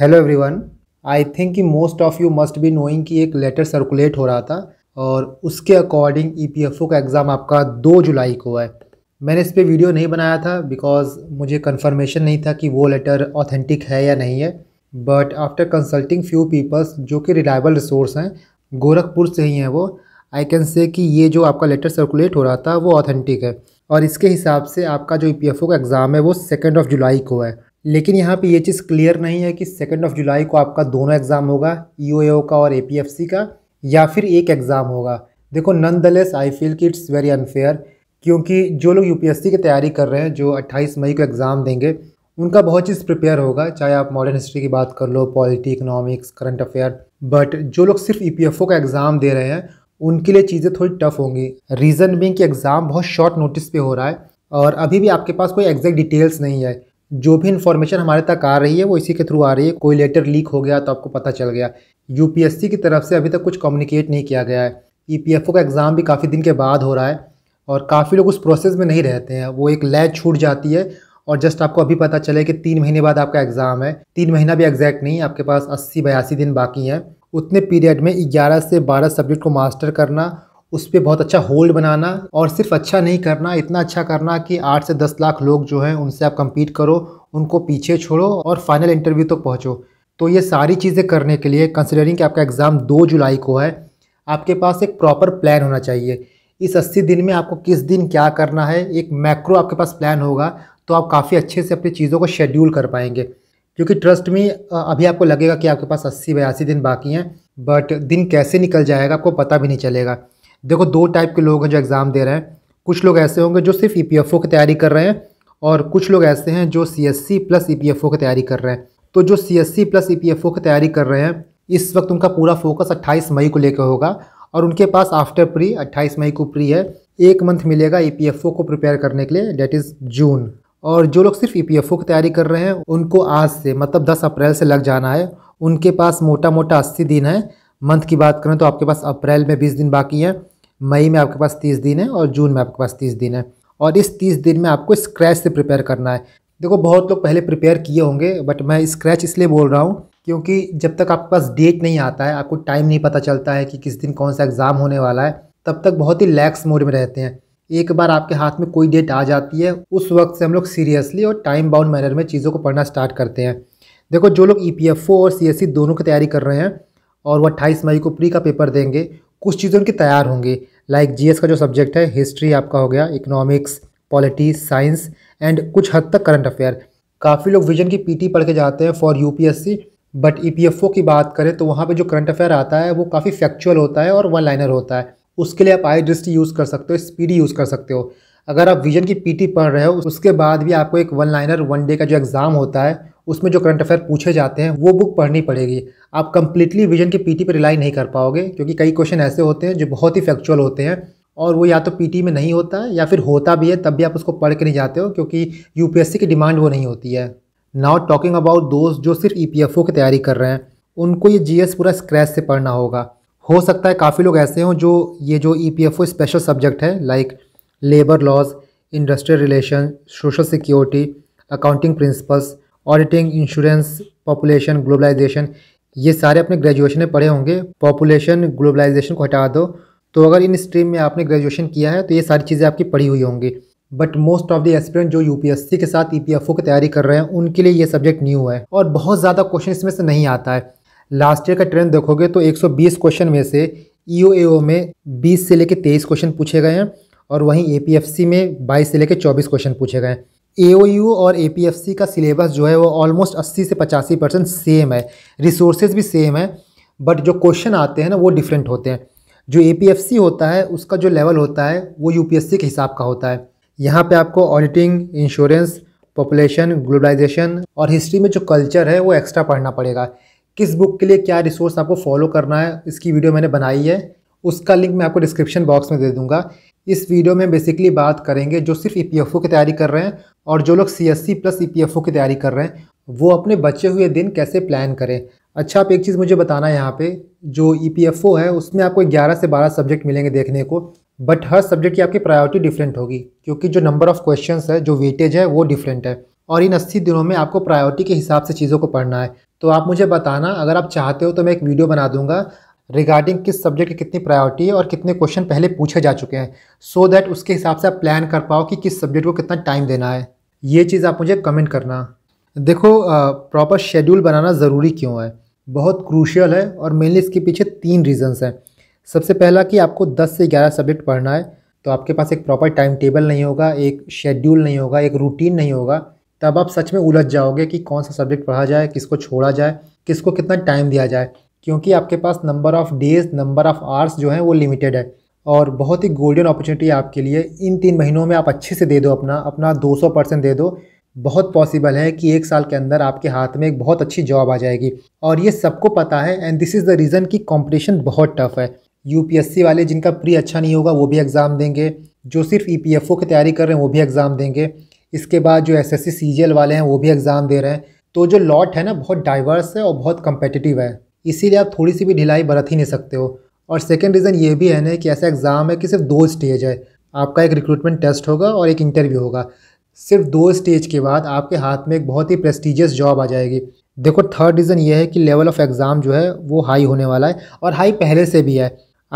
hello everyone I think कि most of you must be knowing कि एक letter circulate हो रहा था और उसके अकॉर्डिंग ईपीएफओ e का एग्ज़ाम आपका दो जुलाई को है मैंने इस पर वीडियो नहीं बनाया था बिकॉज मुझे कन्फर्मेशन नहीं था कि वो लेटर ऑथेंटिक है या नहीं है but after consulting few peoples जो कि रिलायबल रिसोर्स हैं गोरखपुर से ही हैं वो आई कैन से कि ये जो आपका लेटर सर्कुलेट हो रहा था वो ऑथेंटिक है और इसके हिसाब से आपका जो ई e का एग्ज़ाम है वो सेकेंड ऑफ जुलाई को है लेकिन यहाँ पे ये चीज़ क्लियर नहीं है कि सेकेंड ऑफ जुलाई को आपका दोनों एग्ज़ाम होगा ई e का और ए का या फिर एक एग्ज़ाम होगा देखो nonetheless I feel कि इट्स वेरी अनफेयर क्योंकि जो लोग यूपीएससी की तैयारी कर रहे हैं जो 28 मई को एग्ज़ाम देंगे उनका बहुत चीज़ प्रिपेयर होगा चाहे आप मॉडर्न हिस्ट्री की बात कर लो polity economics current affair but जो लोग सिर्फ ई e का एग्ज़ाम दे रहे हैं उनके लिए चीज़ें थोड़ी टफ होंगी रीज़न बिंग कि एग्ज़ाम बहुत शॉर्ट नोटिस पे हो रहा है और अभी भी आपके पास कोई एग्जैक्ट डिटेल्स नहीं है जो भी इन्फॉर्मेशन हमारे तक आ रही है वो इसी के थ्रू आ रही है कोई लेटर लीक हो गया तो आपको पता चल गया यूपीएससी की तरफ से अभी तक कुछ कम्युनिकेट नहीं किया गया है ईपीएफओ का एग्ज़ाम भी काफ़ी दिन के बाद हो रहा है और काफ़ी लोग उस प्रोसेस में नहीं रहते हैं वो एक लैच छूट जाती है और जस्ट आपको अभी पता चले कि तीन महीने बाद आपका एग्ज़ाम है तीन महीना भी एग्जैक्ट नहीं आपके पास अस्सी बयासी दिन बाकी हैं उतने पीरियड में ग्यारह से बारह सब्जेक्ट को मास्टर करना उस पर बहुत अच्छा होल्ड बनाना और सिर्फ अच्छा नहीं करना इतना अच्छा करना कि आठ से दस लाख लोग जो हैं उनसे आप कम्पीट करो उनको पीछे छोड़ो और फाइनल इंटरव्यू तक तो पहुँचो तो ये सारी चीज़ें करने के लिए कंसिडरिंग कि आपका एग्ज़ाम दो जुलाई को है आपके पास एक प्रॉपर प्लान होना चाहिए इस अस्सी दिन में आपको किस दिन क्या करना है एक मैक्रो आपके पास प्लान होगा तो आप काफ़ी अच्छे से अपनी चीज़ों को शेड्यूल कर पाएंगे क्योंकि ट्रस्ट में अभी आपको लगेगा कि आपके पास अस्सी बयासी दिन बाकी हैं बट दिन कैसे निकल जाएगा आपको पता भी नहीं चलेगा देखो दो टाइप के लोग हैं जो एग्ज़ाम दे रहे हैं कुछ लोग ऐसे होंगे जो सिर्फ ई e की तैयारी कर रहे हैं और कुछ लोग ऐसे हैं जो C S C plus E P F O की तैयारी कर रहे हैं तो जो C S C plus E P F O की तैयारी कर रहे हैं इस वक्त उनका पूरा फोकस 28 मई को लेकर होगा और उनके पास आफ्टर प्री 28 मई को प्री है एक मंथ मिलेगा ई पी एफ ओ को प्रिपेयर करने के लिए डेट इज़ जून और जो लोग सिर्फ ई पी एफ ओ की तैयारी कर रहे हैं उनको आज से मतलब दस अप्रैल से लग जाना है उनके पास मोटा मोटा अस्सी दिन है मंथ की बात करें तो आपके पास अप्रैल में बीस दिन बाकी है मई में आपके पास तीस दिन है और जून में आपके पास तीस दिन है और इस तीस दिन में आपको स्क्रैच से प्रिपेयर करना है देखो बहुत लोग पहले प्रिपेयर किए होंगे बट मैं स्क्रैच इसलिए बोल रहा हूँ क्योंकि जब तक आपके पास डेट नहीं आता है आपको टाइम नहीं पता चलता है कि किस दिन कौन सा एग्ज़ाम होने वाला है तब तक बहुत ही लैक्स मोड में रहते हैं एक बार आपके हाथ में कोई डेट आ जाती है उस वक्त से हम लोग सीरियसली और टाइम बाउंड मैनर में चीज़ों को पढ़ना स्टार्ट करते हैं देखो जो लोग ई e और सी e दोनों की तैयारी कर रहे हैं और वो अट्ठाईस मई को प्री का पेपर देंगे कुछ चीज़ें उनकी तैयार होंगी लाइक जी का जो सब्जेक्ट है हिस्ट्री आपका हो गया इकोनॉमिक्स पॉलिटी साइंस एंड कुछ हद तक करंट अफेयर काफ़ी लोग विजन की पीटी पढ़ के जाते हैं फॉर यूपीएससी बट ईपीएफओ की बात करें तो वहाँ पे जो करंट अफेयर आता है वो काफ़ी फैक्चुअल होता है और वन लाइनर होता है उसके लिए आप आई दृष्टि यूज़ कर सकते हो स्पीडी यूज़ कर सकते हो अगर आप विजन की पीटी पढ़ रहे हो उसके बाद भी आपको एक वन लाइनर वन डे का जो एग्ज़ाम होता है उसमें जो करंट अफेयर पूछे जाते हैं वो बुक पढ़नी पड़ेगी आप कंप्लीटली विजन के पीटी पर रिलाई नहीं कर पाओगे क्योंकि कई क्वेश्चन ऐसे होते हैं जो बहुत ही फैक्चुअल होते हैं और वो या तो पीटी में नहीं होता है या फिर होता भी है तब भी आप उसको पढ़ के नहीं जाते हो क्योंकि यूपीएससी की डिमांड वो नहीं होती है नाउ टॉकिंग अबाउट दोस्त जो सिर्फ ई e की तैयारी कर रहे हैं उनको ये जी पूरा स्क्रैच से पढ़ना होगा हो सकता है काफ़ी लोग ऐसे हों जो ये जो ई स्पेशल सब्जेक्ट है like labour laws industrial relation social security accounting principles auditing insurance population globalisation ये सारे अपने ग्रेजुएशन में पढ़े होंगे पॉपुलेशन ग्लोबलाइजेशन को हटा दो तो अगर इन स्ट्रीम में आपने ग्रेजुएशन किया है तो ये सारी चीज़ें आपकी पढ़ी हुई होंगी but most of the aspirant जो यू के साथ ई e की तैयारी कर रहे हैं उनके लिए ये सब्जेक्ट न्यू है और बहुत ज़्यादा क्वेश्चन इसमें से नहीं आता है लास्ट ईयर का ट्रेंड देखोगे तो 120 क्वेश्चन में से ई e में 20 से लेकर 23 क्वेश्चन पूछे गए हैं और वहीं ए में 22 से लेकर 24 क्वेश्चन पूछे गए हैं ए और ए का सिलेबस जो है वो ऑलमोस्ट 80 से पचासी परसेंट सेम है रिसोर्सेज भी सेम है बट जो क्वेश्चन आते हैं ना वो डिफरेंट होते हैं जो ए होता है उसका जो लेवल होता है वो यू के हिसाब का होता है यहाँ पे आपको ऑडिटिंग इंश्योरेंस पॉपुलेशन ग्लोबलाइजेशन और हिस्ट्री में जो कल्चर है वो एक्स्ट्रा पढ़ना पड़ेगा किस बुक के लिए क्या रिसोर्स आपको फॉलो करना है इसकी वीडियो मैंने बनाई है उसका लिंक मैं आपको डिस्क्रिप्शन बॉक्स में दे दूँगा इस वीडियो में बेसिकली बात करेंगे जो सिर्फ ई e की तैयारी कर रहे हैं और जो लोग सी एस सी प्लस ई की तैयारी कर रहे हैं वो अपने बचे हुए दिन कैसे प्लान करें अच्छा आप एक चीज़ मुझे बताना यहाँ पे जो ई e है उसमें आपको 11 से 12 सब्जेक्ट मिलेंगे देखने को बट हर सब्जेक्ट की आपकी प्रायोरिटी डिफरेंट होगी क्योंकि जो नंबर ऑफ क्वेश्चन है जो वेटेज है वो डिफरेंट है और इन अस्सी दिनों में आपको प्रायोरिटी के हिसाब से चीज़ों को पढ़ना है तो आप मुझे बताना अगर आप चाहते हो तो मैं एक वीडियो बना दूंगा रिगार्डिंग किस सब्जेक्ट की कितनी प्रायोरिटी है और कितने क्वेश्चन पहले पूछे जा चुके हैं सो so दैट उसके हिसाब से आप प्लान कर पाओ कि किस सब्जेक्ट को कितना टाइम देना है ये चीज़ आप मुझे कमेंट करना देखो प्रॉपर शेड्यूल बनाना ज़रूरी क्यों है बहुत क्रूशियल है और मेनली इसके पीछे तीन रीजंस हैं सबसे पहला कि आपको 10 से 11 सब्जेक्ट पढ़ना है तो आपके पास एक प्रॉपर टाइम टेबल नहीं होगा एक शेड्यूल नहीं होगा एक रूटीन नहीं होगा तब आप सच में उलझ जाओगे कि कौन सा सब्जेक्ट पढ़ा जाए किसको छोड़ा जाए किसको कितना टाइम दिया जाए क्योंकि आपके पास number of days number of hours जो हैं वो लिमिटेड है और बहुत ही गोल्डन अपॉर्चुनिटी है आपके लिए इन तीन महीनों में आप अच्छे से दे दो अपना अपना 200 परसेंट दे दो बहुत पॉसिबल है कि एक साल के अंदर आपके हाथ में एक बहुत अच्छी जॉब आ जाएगी और ये सबको पता है and this is the reason कि कंपटीशन बहुत टफ है यूपीएससी वाले जिनका प्री अच्छा नहीं होगा वो भी एग्ज़ाम देंगे जो सिर्फ ई e की तैयारी कर रहे हैं वो भी एग्ज़ाम देंगे इसके बाद जो एस एस वाले हैं वो भी एग्ज़ाम दे रहे हैं तो जो लॉट है ना बहुत डाइवर्स है और बहुत कम्पटिटिव है इसीलिए आप थोड़ी सी भी ढिलाई बरत ही नहीं सकते हो और सेकेंड रीज़न ये भी है ना कि ऐसा एग्ज़ाम है कि सिर्फ दो स्टेज है आपका एक रिक्रूटमेंट टेस्ट होगा और एक इंटरव्यू होगा सिर्फ दो स्टेज के बाद आपके हाथ में एक बहुत ही प्रेस्टिजियस जॉब आ जाएगी देखो थर्ड रीज़न ये है कि लेवल ऑफ एग्ज़ाम जो है वो हाई होने वाला है और हाई पहले से भी है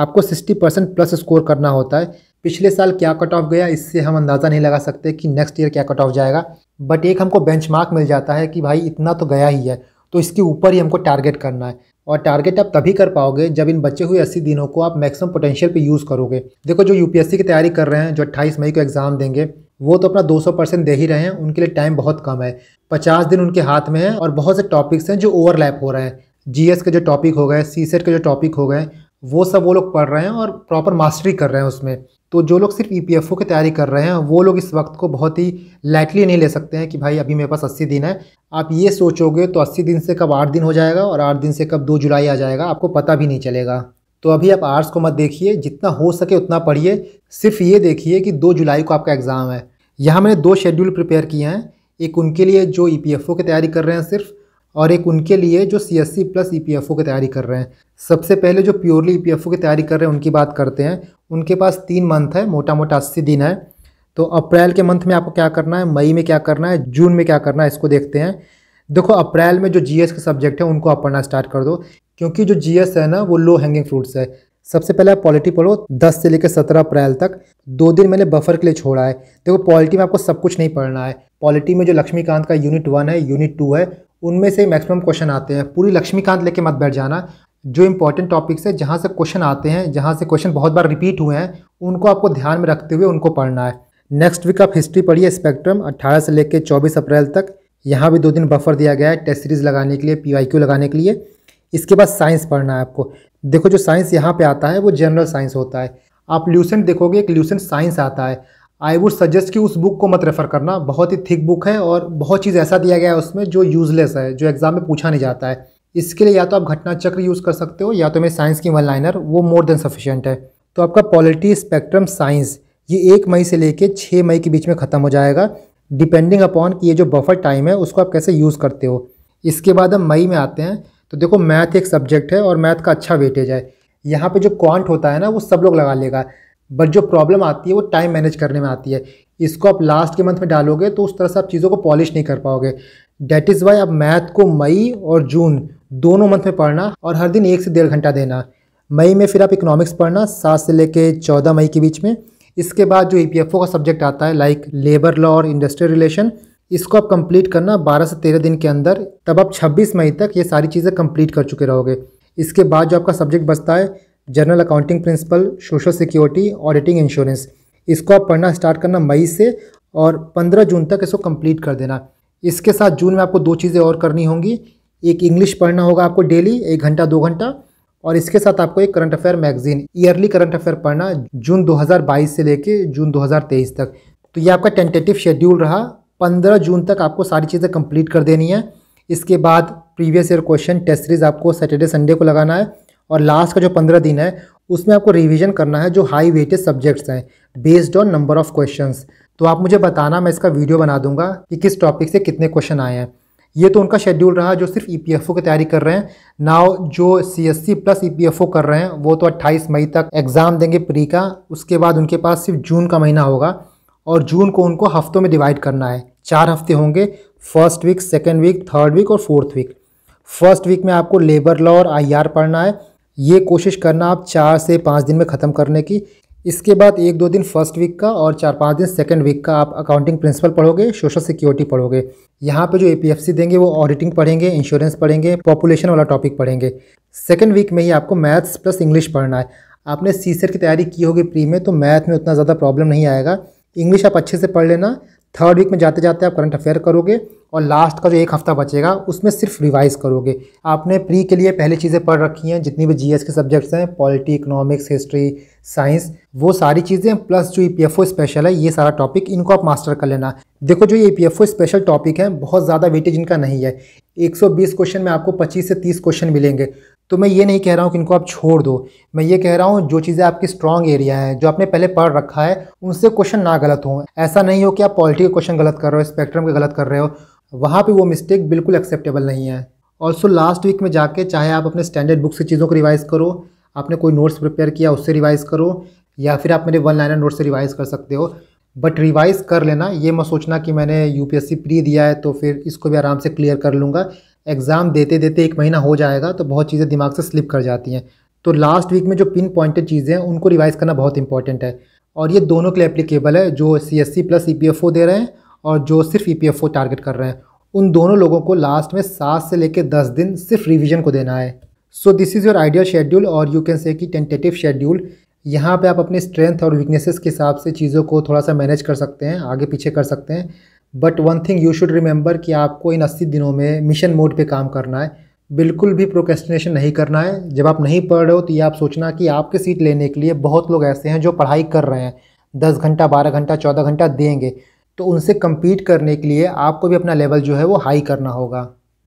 आपको सिक्सटी परसेंट प्लस स्कोर करना होता है पिछले साल क्या कट ऑफ गया इससे हम अंदाज़ा नहीं लगा सकते कि नेक्स्ट ईयर क्या कट ऑफ जाएगा बट एक हमको बेंचमार्क मिल जाता है कि भाई इतना तो गया ही है तो इसके ऊपर ही हमको टारगेट करना है और टारगेट आप तभी कर पाओगे जब इन बचे हुए अस्सी दिनों को आप मैक्सिमम पोटेंशियल पे यूज़ करोगे देखो जो यूपीएससी की तैयारी कर रहे हैं जो अट्ठाईस मई को एग्ज़ाम देंगे वो तो अपना 200 परसेंट दे ही रहे हैं उनके लिए टाइम बहुत कम है 50 दिन उनके हाथ में है और बहुत से टॉपिक्स हैं जो ओवरलैप हो रहे हैं जी के जो टॉपिक हो गए सी सेट e के जो टॉपिक हो गए वो सब वो लोग पढ़ रहे हैं और प्रॉपर मास्टरी कर रहे हैं उसमें तो जो लोग सिर्फ ई e की तैयारी कर रहे हैं वो लोग इस वक्त को बहुत ही लाइटली नहीं ले सकते हैं कि भाई अभी मेरे पास अस्सी दिन है आप ये सोचोगे तो अस्सी दिन से कब आठ दिन हो जाएगा और आठ दिन से कब दो जुलाई आ जाएगा आपको पता भी नहीं चलेगा तो अभी आप आर्ट्स को मत देखिए जितना हो सके उतना पढ़िए सिर्फ ये देखिए कि दो जुलाई को आपका एग्ज़ाम है यहाँ मैंने दो शेड्यूल प्रिपेयर किए हैं एक उनके लिए जो ई e की तैयारी कर रहे हैं सिर्फ और एक उनके लिए जो C S C plus E P F O की तैयारी कर रहे हैं सबसे पहले जो purely E P F O की तैयारी कर रहे हैं उनकी बात करते हैं उनके पास तीन मंथ है मोटा मोटा अस्सी दिन है तो अप्रैल के मंथ में आपको क्या करना है मई में क्या करना है जून में क्या करना है इसको देखते हैं देखो अप्रैल में जो जी एस के सब्जेक्ट है उनको आप पढ़ना स्टार्ट कर दो क्योंकि जो जी एस है ना वो लो हैंगिंग फ्रूट्स है सबसे पहले आप पॉलिटी पढ़ो दस से लेकर सत्रह अप्रैल तक दो दिन मैंने बफर के लिए छोड़ा है देखो पॉलिटी में आपको सब कुछ नहीं पढ़ना है पॉलिटी में जो लक्ष्मीकांत का यूनिट वन है यूनिट टू है उनमें से मैक्सिमम क्वेश्चन आते हैं पूरी लक्ष्मीकांत लेके मत बैठ जाना जो इंपॉर्टेंट टॉपिक्स है जहाँ से क्वेश्चन आते हैं जहाँ से क्वेश्चन बहुत बार रिपीट हुए हैं उनको आपको ध्यान में रखते हुए उनको पढ़ना है नेक्स्ट वीक आप हिस्ट्री पढ़िए स्पेक्ट्रम 18 से लेकर 24 अप्रैल तक यहाँ भी दो दिन बफर दिया गया है टेस्ट सीरीज़ लगाने के लिए पी लगाने के लिए इसके बाद साइंस पढ़ना है आपको देखो जो साइंस यहाँ पे आता है वो जनरल साइंस होता है आप ल्यूसेंट देखोगे एक ल्यूसेंट साइंस आता है आई वुड सजेस्ट कि उस बुक को मत रेफ़र करना बहुत ही थिक बुक है और बहुत चीज़ ऐसा दिया गया है उसमें जो यूज़लेस है जो एग्ज़ाम में पूछा नहीं जाता है इसके लिए या तो आप घटना चक्र यूज़ कर सकते हो या तो मैं साइंस की वन लाइनर वो मोर देन सफिशेंट है तो आपका पॉलिटी स्पेक्ट्रम साइंस ये एक मई से लेके छः मई के बीच में ख़त्म हो जाएगा डिपेंडिंग अपॉन कि ये जो बफर टाइम है उसको आप कैसे यूज़ करते हो इसके बाद हम मई में आते हैं तो देखो मैथ एक सब्जेक्ट है और मैथ का अच्छा वेटेज है यहाँ पे जो क्वांट होता है ना वो सब लोग लगा लेगा बट जो प्रॉब्लम आती है वो टाइम मैनेज करने में आती है इसको आप लास्ट के मंथ में डालोगे तो उस तरह से आप चीज़ों को पॉलिश नहीं कर पाओगे डैट इज़ वाई आप मैथ को मई और जून दोनों मंथ में पढ़ना और हर दिन एक से डेढ़ घंटा देना मई में फिर आप इकोनॉमिक्स पढ़ना सात से लेके चौदह मई के बीच में इसके बाद जो ई e का सब्जेक्ट आता है लाइक लेबर लॉ और इंडस्ट्रियल रिलेशन इसको आप कंप्लीट करना 12 से 13 दिन के अंदर तब आप 26 मई तक ये सारी चीज़ें कंप्लीट कर चुके रहोगे इसके बाद जो आपका सब्जेक्ट बचता है general accounting principle social security auditing insurance इसको आप पढ़ना स्टार्ट करना मई से और 15 जून तक इसको कंप्लीट कर देना इसके साथ जून में आपको दो चीज़ें और करनी होंगी एक इंग्लिश पढ़ना होगा आपको डेली एक घंटा दो घंटा और इसके साथ आपको एक current affair magazine yearly current affair पढ़ना जून 2022 से लेके जून 2023 तक तो ये आपका टेंटेटिव शेड्यूल रहा 15 जून तक आपको सारी चीज़ें कंप्लीट कर देनी है इसके बाद previous year question test series आपको सैटरडे संडे को लगाना है और लास्ट का जो पंद्रह दिन है उसमें आपको रिवीजन करना है जो हाई वेटेज सब्जेक्ट्स हैं based on number of questions तो आप मुझे बताना मैं इसका वीडियो बना दूंगा कि किस टॉपिक से कितने क्वेश्चन आए हैं ये तो उनका शेड्यूल रहा जो सिर्फ ई पी एफ ओ की तैयारी कर रहे हैं नाव जो C S C plus E P F O कर रहे हैं वो तो अट्ठाईस मई तक एग्ज़ाम देंगे प्री का उसके बाद उनके पास सिर्फ जून का महीना होगा और जून को उनको हफ्तों में डिवाइड करना है चार हफ्ते होंगे first week second week third week और फोर्थ वीक फर्स्ट वीक में आपको लेबर लॉ और आई आर पढ़ना है ये कोशिश करना आप चार से पाँच दिन में ख़त्म करने की इसके बाद एक दो दिन फर्स्ट वीक का और चार पाँच दिन सेकेंड वीक का आप अकाउंटिंग प्रिंसिपल पढ़ोगे सोशल सिक्योरिटी पढ़ोगे यहाँ पे जो ए देंगे वो ऑडिटिंग पढ़ेंगे इंश्योरेंस पढ़ेंगे पॉपुलेशन वाला टॉपिक पढ़ेंगे सेकेंड वीक में ही आपको मैथ्स प्लस इंग्लिश पढ़ना है आपने सी की तैयारी की होगी प्री में तो मैथ में उतना ज़्यादा प्रॉब्लम नहीं आएगा इंग्लिश आप अच्छे से पढ़ लेना थर्ड वीक में जाते जाते आप करंट अफेयर करोगे और लास्ट का जो एक हफ्ता बचेगा उसमें सिर्फ रिवाइज करोगे आपने प्री के लिए पहले चीज़ें पढ़ रखी हैं जितनी भी जीएस के सब्जेक्ट्स हैं पॉलिटी इकोनॉमिक्स हिस्ट्री साइंस वो सारी चीज़ें प्लस जो ई e स्पेशल है ये सारा टॉपिक इनको आप मास्टर कर लेना देखो जो ये ई स्पेशल टॉपिक है बहुत ज़्यादा वेटेज इनका नहीं है 120 क्वेश्चन में आपको 25 से 30 क्वेश्चन मिलेंगे तो मैं ये नहीं कह रहा हूँ कि इनको आप छोड़ दो मैं ये कह रहा हूँ जो चीज़ें आपकी स्ट्रॉन्ग एरिया हैं जो आपने पहले पढ़ रखा है उनसे क्वेश्चन ना गलत हो ऐसा नहीं हो कि आप पॉलिटी के क्वेश्चन गलत कर रहे हो स्पेक्ट्रम के गलत कर रहे हो वहाँ पर वो मिस्टेक बिल्कुल एक्सेप्टेबल नहीं है ऑल्सो लास्ट वीक में जाके चाहे आप अपने स्टैंडर्ड बुक से चीज़ों को रिवाइज़ करो आपने कोई नोट्स प्रिपेयर किया उससे रिवाइज़ करो या फिर आप मेरे वन लाइनर नोट से रिवाइज़ कर सकते हो बट रिवाइज़ कर लेना ये मत सोचना कि मैंने यूपीएससी प्री दिया है तो फिर इसको भी आराम से क्लियर कर लूँगा एग्ज़ाम देते देते एक महीना हो जाएगा तो बहुत चीज़ें दिमाग से स्लिप कर जाती हैं तो लास्ट वीक में जो पिन पॉइंटेड चीज़ें हैं उनको रिवाइज़ करना बहुत इंपॉर्टेंट है और ये दोनों के लिए एप्लीकेबल है जो C S C plus E P F O दे रहे हैं और जो सिर्फ E P F O target कर रहे हैं उन दोनों लोगों को लास्ट में सात से लेकर दस दिन सिर्फ रिविजन को देना है so this is your ideal schedule और यू कैन से कि टेंटेटिव शेड्यूल यहाँ पे आप अपने स्ट्रेंथ और वीकनेसेस के हिसाब से चीज़ों को थोड़ा सा मैनेज कर सकते हैं आगे पीछे कर सकते हैं but one thing you should remember कि आपको इन अस्सी दिनों में मिशन मोड पे काम करना है बिल्कुल भी प्रोकेस्टिनेशन नहीं करना है जब आप नहीं पढ़ रहे हो तो ये आप सोचना कि आपके सीट लेने के लिए बहुत लोग ऐसे हैं जो पढ़ाई कर रहे हैं दस घंटा बारह घंटा चौदह घंटा देंगे तो उनसे कम्पीट करने के लिए आपको भी अपना लेवल जो है वो हाई करना होगा